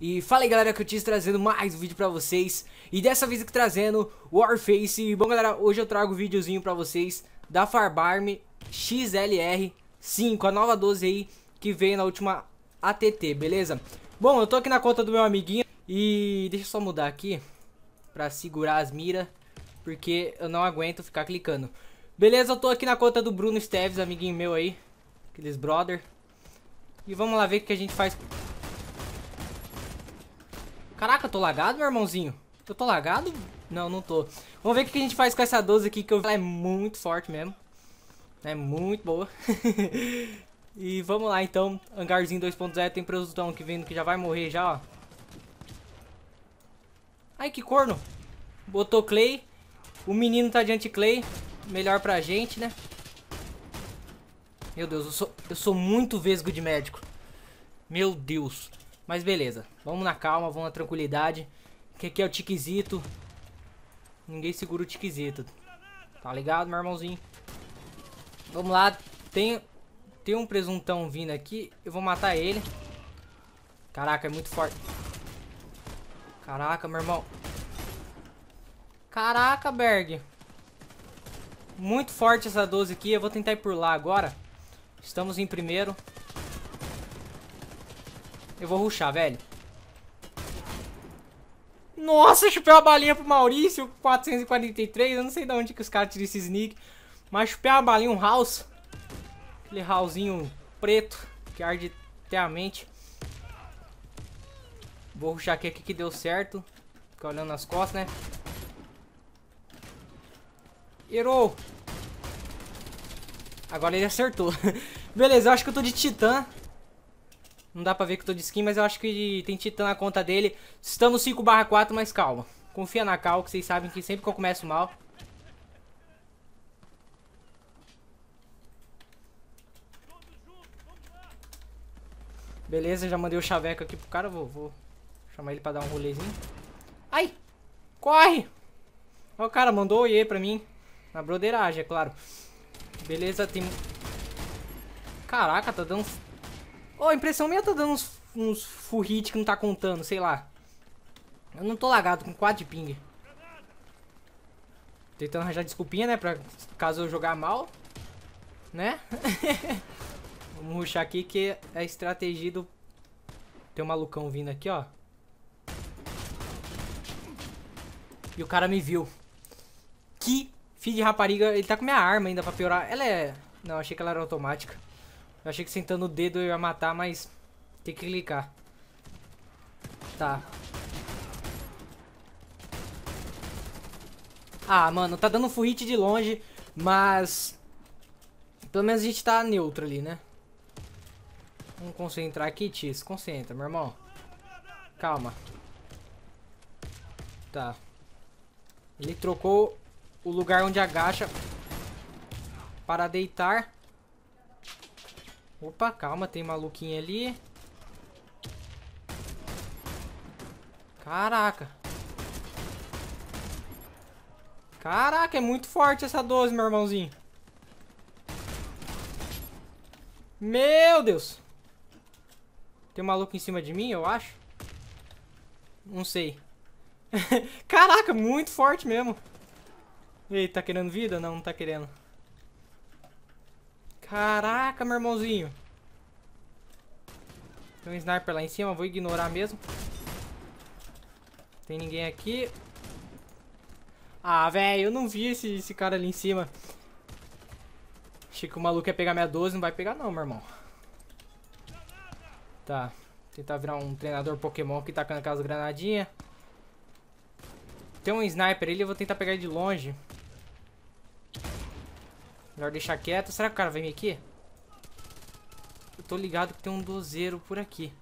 E fala aí galera que eu te trazendo mais um vídeo pra vocês E dessa vez aqui trazendo Warface E bom galera, hoje eu trago um videozinho pra vocês Da Farbarm XLR 5 A nova 12 aí que veio na última ATT, beleza? Bom, eu tô aqui na conta do meu amiguinho E deixa eu só mudar aqui Pra segurar as miras Porque eu não aguento ficar clicando Beleza, eu tô aqui na conta do Bruno Steves, amiguinho meu aí Aqueles brother E vamos lá ver o que a gente faz Caraca, eu tô lagado, meu irmãozinho? Eu tô lagado? Não, não tô. Vamos ver o que a gente faz com essa 12 aqui, que eu... ela é muito forte mesmo. É muito boa. e vamos lá, então. Hangarzinho 2.0 tem produtão que vindo, que já vai morrer já, ó. Ai, que corno. Botou Clay. O menino tá diante Clay. Melhor pra gente, né? Meu Deus, eu sou, eu sou muito vesgo de médico. Meu Deus. Mas beleza, vamos na calma, vamos na tranquilidade. Que aqui é o tiquizito? Ninguém segura o tiquezito. Tá ligado, meu irmãozinho? Vamos lá. Tem, tem um presuntão vindo aqui. Eu vou matar ele. Caraca, é muito forte. Caraca, meu irmão. Caraca, Berg. Muito forte essa 12 aqui. Eu vou tentar ir por lá agora. Estamos em primeiro. Eu vou ruxar, velho. Nossa, chupei uma balinha pro Maurício, 443. Eu não sei de onde que os caras tiram esse sneak. Mas chupei uma balinha, um house. Aquele housezinho preto que arde até a mente. Vou ruxar aqui, aqui que deu certo. Fica olhando nas costas, né? Errou! Agora ele acertou. Beleza, eu acho que eu tô de titã. Não dá pra ver que eu tô de skin, mas eu acho que tem Titã na conta dele. Estamos 5 barra 4, mas calma. Confia na Cal, que vocês sabem que sempre que eu começo mal... Beleza, já mandei o chaveco aqui pro cara. Vou, vou chamar ele pra dar um rolezinho. Ai! Corre! Ó, o cara mandou oiê pra mim. Na broderagem, é claro. Beleza, tem... Caraca, tá dando Ô, oh, impressão minha tá dando uns, uns full hit que não tá contando, sei lá. Eu não tô lagado com 4 de ping. Tentando arranjar desculpinha, né? Pra caso eu jogar mal. Né? Vamos ruxar aqui que é a estratégia do... Tem um malucão vindo aqui, ó. E o cara me viu. Que filho de rapariga. Ele tá com minha arma ainda pra piorar. Ela é... Não, achei que ela era automática. Eu achei que sentando o dedo eu ia matar, mas tem que clicar. Tá. Ah, mano, tá dando full hit de longe, mas... Pelo menos a gente tá neutro ali, né? Vamos concentrar aqui, Tis. Concentra, meu irmão. Calma. Tá. Ele trocou o lugar onde agacha para deitar. Opa, calma, tem maluquinho ali. Caraca. Caraca, é muito forte essa 12, meu irmãozinho. Meu Deus. Tem um maluco em cima de mim, eu acho. Não sei. Caraca, muito forte mesmo. Ei, tá querendo vida? Não, não tá querendo. Caraca, meu irmãozinho. Tem um sniper lá em cima, vou ignorar mesmo. Tem ninguém aqui. Ah, velho, eu não vi esse, esse cara ali em cima. Achei que o maluco ia pegar minha 12, não vai pegar não, meu irmão. Tá, tentar virar um treinador Pokémon que tacando tá aquelas granadinhas. Tem um sniper ali, eu vou tentar pegar ele de longe. Melhor deixar quieto. Será que o cara vai vir aqui? Eu tô ligado que tem um dozeiro por aqui.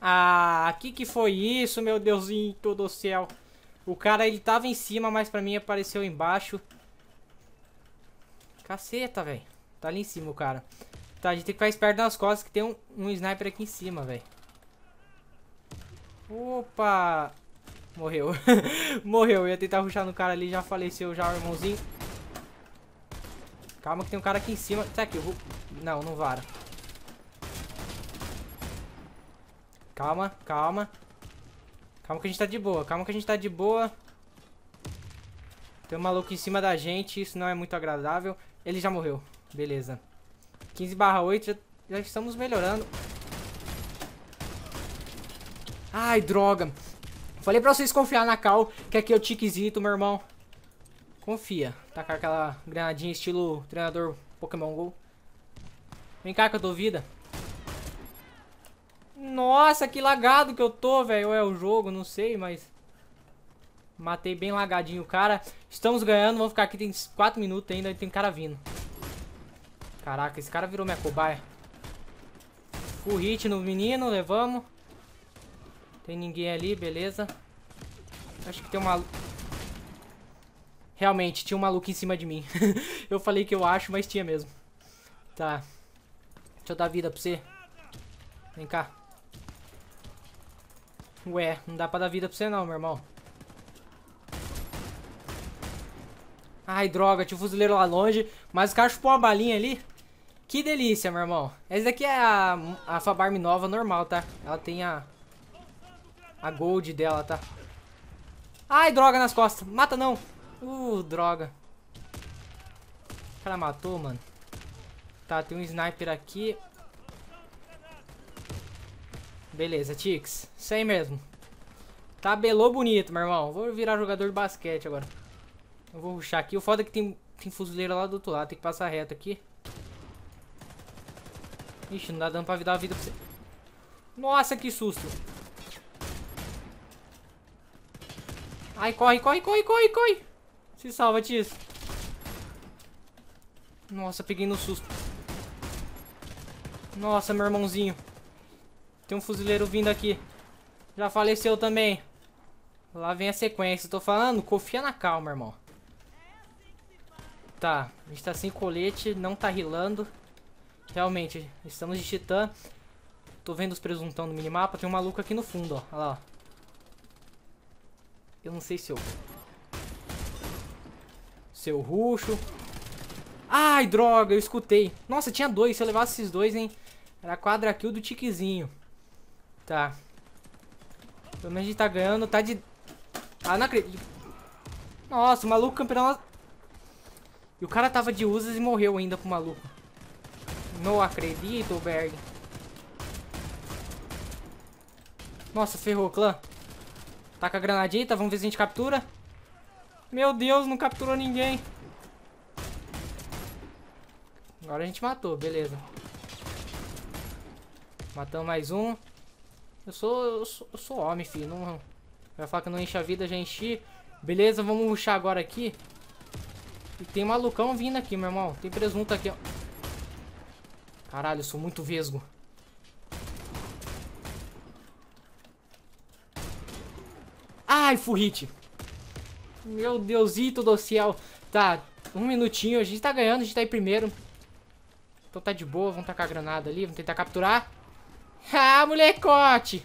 Ah, que que foi isso, meu Deusinho todo céu? O cara, ele tava em cima, mas pra mim apareceu embaixo. Caceta, velho. Tá ali em cima o cara. Tá, a gente tem que ficar esperto nas costas que tem um, um sniper aqui em cima, velho. Opa! Morreu. Morreu. Eu ia tentar ruxar no cara ali, já faleceu já irmãozinho. Calma que tem um cara aqui em cima. Será que eu vou... Não, não vara. Calma, calma. Calma que a gente tá de boa. Calma que a gente tá de boa. Tem um maluco em cima da gente. Isso não é muito agradável. Ele já morreu. Beleza. 15 barra 8. Já, já estamos melhorando. Ai, droga. Falei pra vocês confiar na Cal, que aqui é o tiquezito, meu irmão. Confia. Tacar tá aquela granadinha estilo treinador Pokémon GO. Vem cá que eu dou vida. Nossa, que lagado que eu tô, velho. Ou é o jogo, não sei, mas... Matei bem lagadinho o cara. Estamos ganhando, vamos ficar aqui. Tem 4 minutos ainda e tem cara vindo. Caraca, esse cara virou minha cobaia. Full hit no menino, levamos. Tem ninguém ali, beleza. Acho que tem uma... Realmente, tinha um maluco em cima de mim. eu falei que eu acho, mas tinha mesmo. Tá. Deixa eu dar vida pra você. Vem cá. Ué, não dá pra dar vida pra você não, meu irmão. Ai, droga, tinha um fuzileiro lá longe. Mas o cara chupou uma balinha ali. Que delícia, meu irmão. Essa daqui é a, a Fabarme nova normal, tá? Ela tem a, a gold dela, tá? Ai, droga nas costas. Mata não. Uh, droga. O cara matou, mano. Tá, tem um sniper aqui. Beleza, Tix. Sem mesmo. Tabelou bonito, meu irmão. Vou virar jogador de basquete agora. Eu vou ruxar aqui. O foda é que tem, tem fuzileira lá do outro lado. Tem que passar reto aqui. Ixi, não dá dano pra dar vida pra você. Nossa, que susto. Ai, corre, corre, corre, corre, corre. Se salva disso. Nossa, peguei no susto. Nossa, meu irmãozinho. Tem um fuzileiro vindo aqui. Já faleceu também. Lá vem a sequência. Tô falando, confia na calma, irmão. Tá, a gente tá sem colete, não tá rilando. Realmente, estamos de titã. Tô vendo os presuntão no minimapa. Tem um maluco aqui no fundo, ó. Olha lá, ó. Eu não sei se eu... seu ruxo... Ai, droga, eu escutei. Nossa, tinha dois. Se eu levasse esses dois, hein? Era quadra kill do tiquezinho. Tá. Pelo menos a gente tá ganhando. Tá de... Ah, não acredito. Nossa, o maluco campeão... E o cara tava de usas e morreu ainda pro maluco. Não acredito, Berg. Nossa, ferrou, clã. Taca tá a granadita, tá, vamos ver se a gente captura. Meu Deus, não capturou ninguém. Agora a gente matou, beleza. Matamos mais um. Eu sou, eu sou, eu sou homem, filho. Não, vai falar que eu não enche a vida, já enchi. Beleza, vamos ruxar agora aqui. E tem malucão vindo aqui, meu irmão. Tem presunto aqui, ó. Caralho, eu sou muito vesgo. Ai, furrite. Meu Deusito do céu. Tá, um minutinho. A gente tá ganhando, a gente tá em primeiro. Então tá de boa, vamos tacar a granada ali, vamos tentar capturar. Ah, molecote!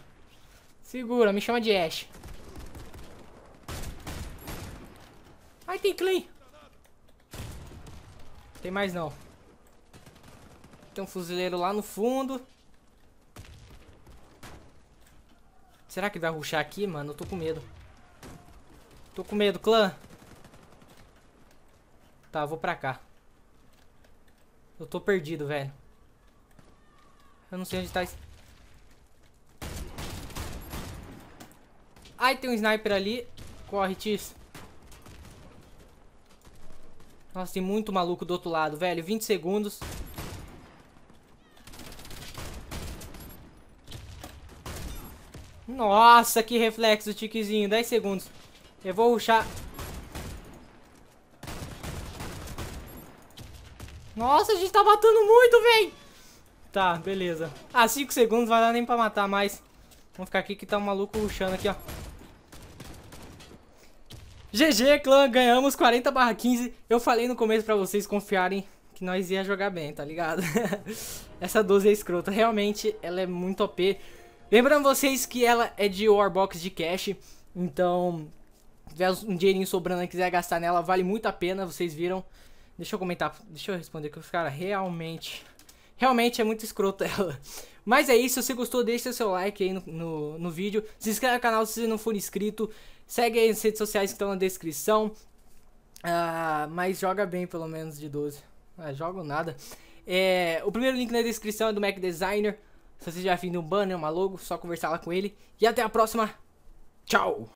Segura, me chama de Ash. Ai, tem Clay! Tem mais não. Tem um fuzileiro lá no fundo. Será que vai ruxar aqui, mano? Eu tô com medo. Tô com medo, clã. Tá, vou pra cá. Eu tô perdido, velho. Eu não sei onde tá... Ai, tem um sniper ali. Corre, Tis. Nossa, tem muito maluco do outro lado, velho. 20 segundos. Nossa, que reflexo, tiquezinho. 10 segundos. Eu vou ruxar. Nossa, a gente tá matando muito, véi. Tá, beleza. Ah, 5 segundos, vai dar nem pra matar mais. Vamos ficar aqui que tá um maluco ruxando aqui, ó. GG, clã, ganhamos 40 barra 15. Eu falei no começo pra vocês confiarem que nós ia jogar bem, tá ligado? Essa 12 é escrota, realmente ela é muito OP. Lembrando vocês que ela é de Warbox de cash, então tiver um dinheirinho sobrando e quiser gastar nela, vale muito a pena, vocês viram. Deixa eu comentar, deixa eu responder que os caras realmente... Realmente é muito escroto ela. Mas é isso, se você gostou, deixa seu like aí no, no, no vídeo. Se inscreve no canal se você não for inscrito. Segue aí nas redes sociais que estão na descrição. Ah, mas joga bem, pelo menos, de 12. Ah, jogo nada. É, o primeiro link na descrição é do Mac Designer. Se você já viu um banner, uma logo, só conversar lá com ele. E até a próxima. Tchau!